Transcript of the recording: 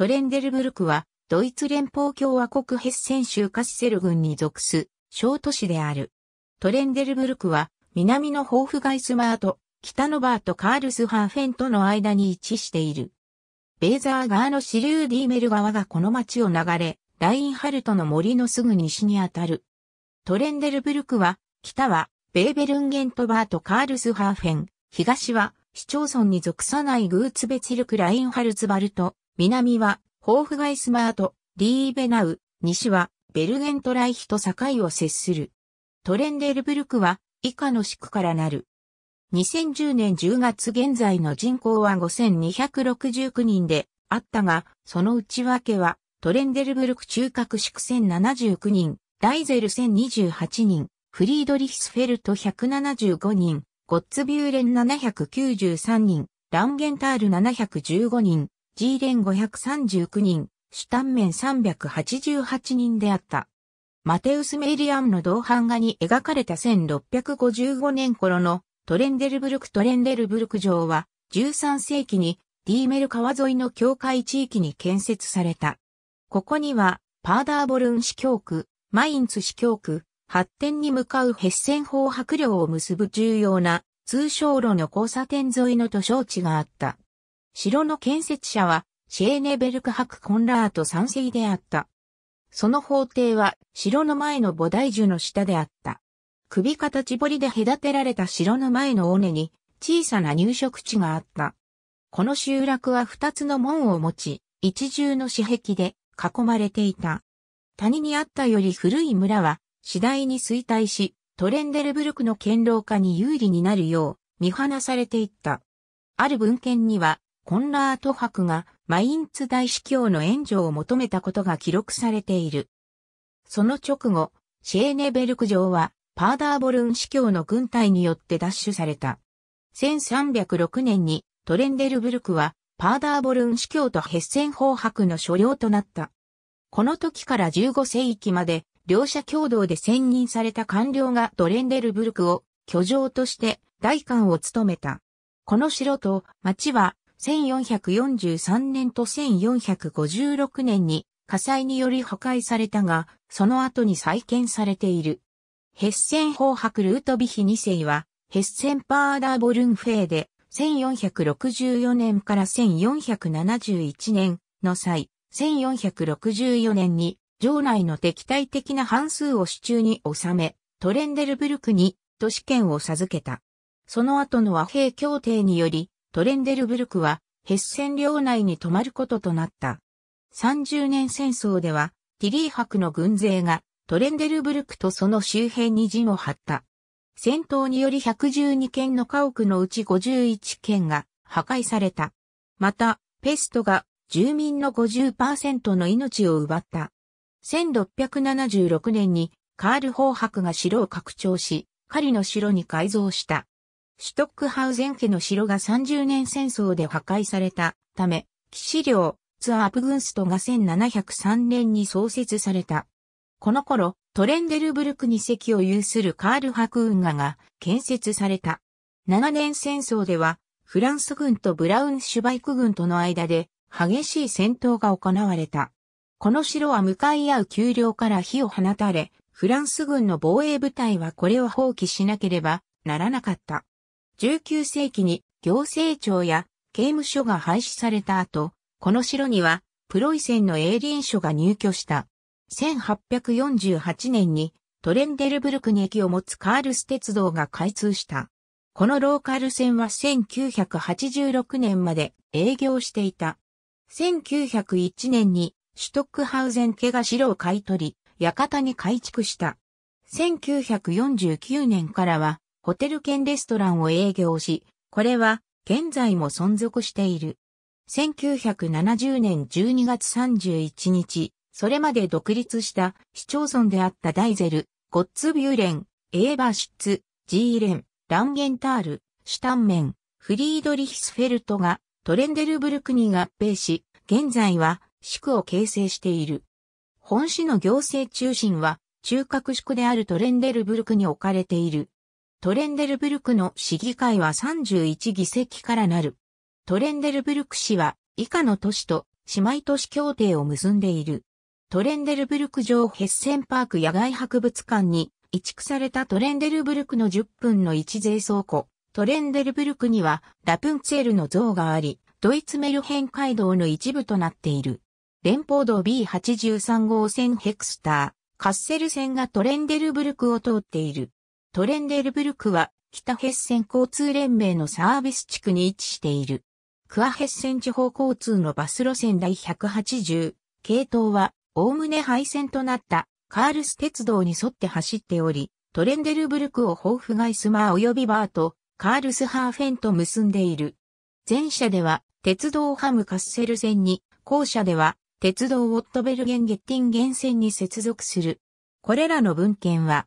トレンデルブルクは、ドイツ連邦共和国ヘッセン州カッセル郡に属す、小都市である。トレンデルブルクは、南のホーフガイスマート、北のバーとカールスハーフェンとの間に位置している。ベーザー川の支流ディーメル川がこの町を流れ、ラインハルトの森のすぐ西にあたる。トレンデルブルクは、北は、ベーベルンゲントバーとカールスハーフェン、東は、市町村に属さないグーツベツルクラインハルツバルト、南は、ホーフガイスマート、リーベナウ、西は、ベルゲントライヒと境を接する。トレンデルブルクは、以下の地区からなる。2010年10月現在の人口は5269人であったが、その内訳は、トレンデルブルク中核宿1079人、ライゼル1028人、フリードリヒスフェルト175人、ゴッツビューレン793人、ランゲンタール715人、G 連539人、主単面388人であった。マテウス・メイリアンの同版画に描かれた1655年頃のトレンデルブルクトレンデルブルク城は13世紀にディーメル川沿いの境界地域に建設された。ここにはパーダーボルン市教区、マインツ市教区、発展に向かうヘッセン法白領を結ぶ重要な通商路の交差点沿いの図書地があった。城の建設者は、シェーネベルク博コンラート三世であった。その法廷は、城の前の菩提樹の下であった。首形彫りで隔てられた城の前の尾根に、小さな入植地があった。この集落は二つの門を持ち、一重の四壁で囲まれていた。谷にあったより古い村は、次第に衰退し、トレンデルブルクの堅牢化に有利になるよう、見放されていった。ある文献には、コンラート博がマインツ大司教の援助を求めたことが記録されている。その直後、シェーネベルク城はパーダーボルン司教の軍隊によって奪取された。1306年にトレンデルブルクはパーダーボルン司教とヘッセン法博の所領となった。この時から15世紀まで両者共同で選任された官僚がトレンデルブルクを居城として大官を務めた。この城と町は1443年と1456年に火災により破壊されたが、その後に再建されている。ヘッセン法博ルートビヒ2世は、ヘッセンパーダーボルンフェーで、1464年から1471年の際、1464年に、城内の敵対的な半数を手中に収め、トレンデルブルクに都市圏を授けた。その後の和平協定により、トレンデルブルクは、ヘッセン領内に泊まることとなった。30年戦争では、ティリー博の軍勢がトレンデルブルクとその周辺に陣を張った。戦闘により112件の家屋のうち51件が破壊された。また、ペストが住民の50%の命を奪った。1676年にカール・ホー博が城を拡張し、狩りの城に改造した。シュトックハウゼン家の城が30年戦争で破壊されたため、騎士領、ツアープグンストが1703年に創設された。この頃、トレンデルブルクに席を有するカール・ハクウンガが建設された。7年戦争では、フランス軍とブラウン・シュバイク軍との間で激しい戦闘が行われた。この城は向かい合う丘陵から火を放たれ、フランス軍の防衛部隊はこれを放棄しなければならなかった。19世紀に行政庁や刑務所が廃止された後、この城にはプロイセンのリ林所が入居した。1848年にトレンデルブルクに駅を持つカールス鉄道が開通した。このローカル線は1986年まで営業していた。1901年にシュトックハウゼン家が城を買い取り、館に改築した。1949年からはホテル兼レストランを営業し、これは現在も存続している。1970年12月31日、それまで独立した市町村であったダイゼル、ゴッツビューレン、エーバーシッツ、ジーレン、ランゲンタール、シュタンメン、フリードリヒスフェルトがトレンデルブルクに合併し、現在は市区を形成している。本市の行政中心は中核市区であるトレンデルブルクに置かれている。トレンデルブルクの市議会は31議席からなる。トレンデルブルク市は以下の都市と姉妹都市協定を結んでいる。トレンデルブルク城ヘッセンパーク野外博物館に移築されたトレンデルブルクの10分の1税倉庫。トレンデルブルクにはラプンツェルの像があり、ドイツメルヘン街道の一部となっている。連邦道 B83 号線ヘクスター、カッセル線がトレンデルブルクを通っている。トレンデルブルクは北ヘッセン交通連盟のサービス地区に位置している。クアヘッセン地方交通のバス路線第180系統は、おおむね廃線となったカールス鉄道に沿って走っており、トレンデルブルクをホーフガイスマー及びバーとカールスハーフェンと結んでいる。前者では鉄道ハムカッセル線に、後者では鉄道オットベルゲンゲッティンゲン線に接続する。これらの文献は